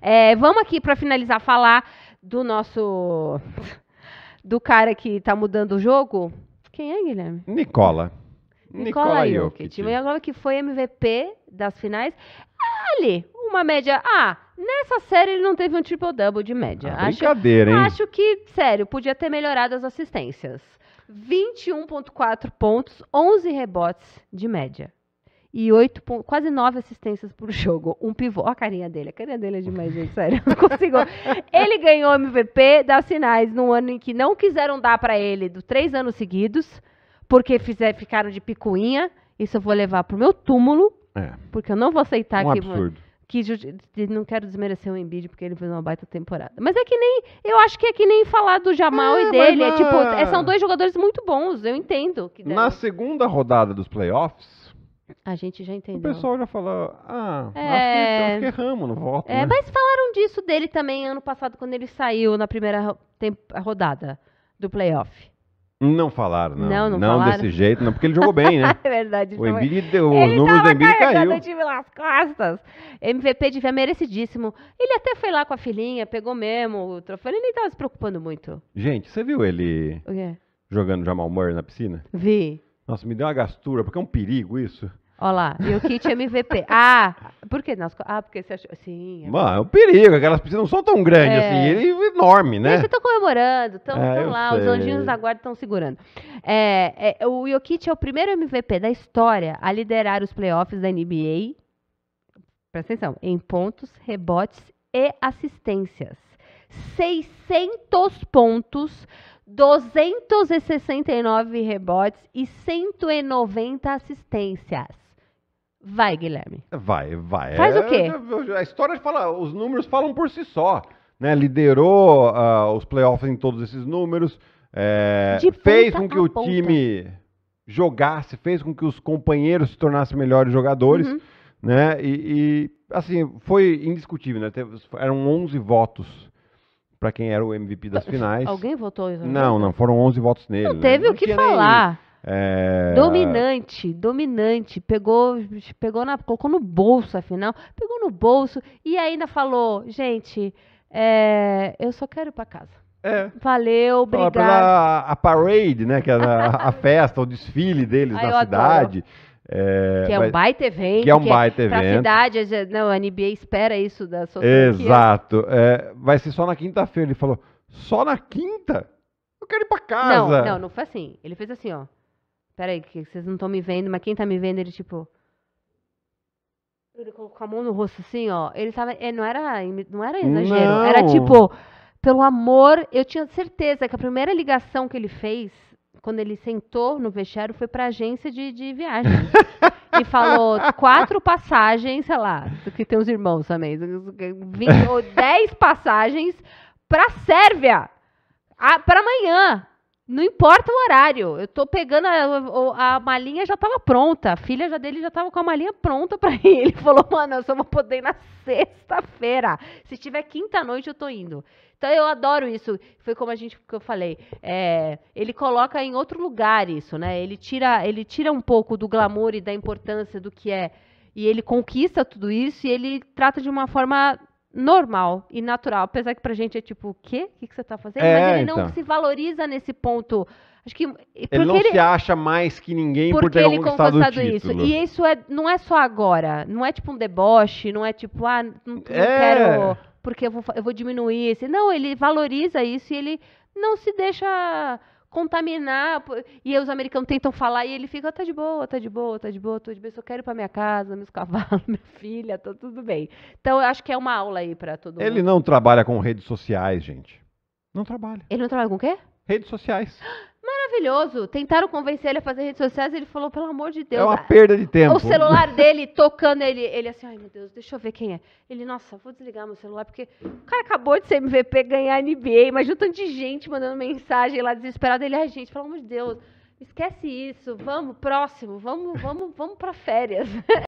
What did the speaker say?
É, vamos aqui para finalizar falar do nosso do cara que tá mudando o jogo. Quem é, Guilherme? Nicola. Nicola, Nicola Jokic. E agora que foi MVP das finais, ali, uma média. Ah, nessa série ele não teve um triple-double de média. Ah, acho, brincadeira, hein? Acho que, sério, podia ter melhorado as assistências. 21,4 pontos, 11 rebotes de média e 8, quase 9 assistências por jogo. Um pivô. Ó a carinha dele. A carinha dele é demais, gente. Sério, não consigo. ele ganhou o MVP das finais num ano em que não quiseram dar para ele do três anos seguidos, porque fizer, ficaram de picuinha. Isso eu vou levar pro meu túmulo, é. porque eu não vou aceitar um que... Absurdo. Que não quero desmerecer o Embiid porque ele fez uma baita temporada. Mas é que nem. Eu acho que é que nem falar do Jamal é, e dele. É tipo, é. É, são dois jogadores muito bons, eu entendo. Na segunda rodada dos playoffs, a gente já entendeu. O pessoal já fala, ah, é... acho, que, acho é. que erramos no voto. É, né? mas falaram disso dele também ano passado, quando ele saiu na primeira rodada do playoff. Não falaram, não. Não, não, não desse jeito, não, porque ele jogou bem, né? é verdade. O Embiid, deu, os números do Embiid caiu. Ele time nas costas. MVP de ver merecidíssimo. Ele até foi lá com a filhinha, pegou mesmo o troféu. Ele nem estava se preocupando muito. Gente, você viu ele jogando Jamal Murray na piscina? Vi. Nossa, me deu uma gastura, porque é um perigo isso. Olha lá, e o kit MVP. Ah, por quê? ah, porque você achou. Sim. É, Mano, é um perigo, aquelas piscinas não são tão grandes é. assim, ele é enorme, né? Vocês estão comemorando, estão é, lá, sei. os anjinhos da guarda estão segurando. É, é, o Jokic é o primeiro MVP da história a liderar os playoffs da NBA, presta atenção, em pontos, rebotes e assistências. 600 pontos 269 rebotes e 190 assistências. Vai, Guilherme. Vai, vai. Faz é, o quê? É, é, a história fala, os números falam por si só. Né? Liderou uh, os playoffs em todos esses números. É, fez com que o ponta. time jogasse, fez com que os companheiros se tornassem melhores jogadores. Uhum. Né? E, e, assim, foi indiscutível. Né? Eram 11 votos para quem era o MVP das tá, finais. Alguém votou? Não, não, foram 11 votos nele. Não né? teve né? o que falar. É... Dominante, dominante. Pegou, pegou na, colocou no bolso afinal, pegou no bolso e ainda falou: gente, é, eu só quero ir para casa. É. Valeu, obrigado. Pela, a parade, né? Que era é a, a festa, o desfile deles Ai, na cidade. Adoro. É, que é um baita evento. Que é um é baita é, evento. Pra cidade, não, a NBA espera isso da sua Exato. É, vai ser só na quinta-feira. Ele falou, só na quinta? Eu quero ir pra casa. Não, não, não foi assim. Ele fez assim, ó. Peraí, que vocês não estão me vendo, mas quem tá me vendo, ele tipo... Ele colocou a mão no rosto assim, ó. Ele tava... É, não, era, não era exagero. Não. Era tipo... Pelo amor, eu tinha certeza que a primeira ligação que ele fez quando ele sentou no vestiário, foi pra agência de, de viagem. e falou quatro passagens, sei lá, que tem os irmãos também, 20, ou dez passagens pra Sérvia. A, pra amanhã. Não importa o horário. Eu tô pegando a, a, a malinha já tava pronta. A filha já dele já tava com a malinha pronta para ir. Ele falou: "Mano, eu só vou poder ir na sexta-feira. Se tiver quinta noite eu tô indo". Então eu adoro isso. Foi como a gente que eu falei. É, ele coloca em outro lugar isso, né? Ele tira, ele tira um pouco do glamour e da importância do que é e ele conquista tudo isso e ele trata de uma forma normal e natural. Apesar que pra gente é tipo, o quê? O que, que você tá fazendo? É, Mas ele então. não se valoriza nesse ponto. Acho que. Ele não ele, se acha mais que ninguém por ter ele conquistado isso. E isso é, não é só agora. Não é tipo um deboche, não é tipo, ah, não, é. quero. Porque eu vou, eu vou diminuir esse. Não, ele valoriza isso e ele não se deixa contaminar. E os americanos tentam falar e ele fica, tá de boa, tá de boa, tá de boa, tô de boa, só quero ir pra minha casa, meus cavalos, minha filha, tá tudo bem. Então eu acho que é uma aula aí pra todo mundo. Ele não trabalha com redes sociais, gente. Não trabalha. Ele não trabalha com o quê? Redes sociais. maravilhoso. Tentaram convencer ele a fazer redes sociais, ele falou, pelo amor de Deus. É uma perda de tempo. O celular dele tocando ele, ele assim, ai meu Deus, deixa eu ver quem é. Ele, nossa, vou desligar meu celular, porque o cara acabou de ser MVP, ganhar NBA, mas um tanto de gente mandando mensagem lá desesperada. Ele, ai gente, pelo amor de Deus, esquece isso, vamos, próximo, vamos, vamos, vamos pra férias.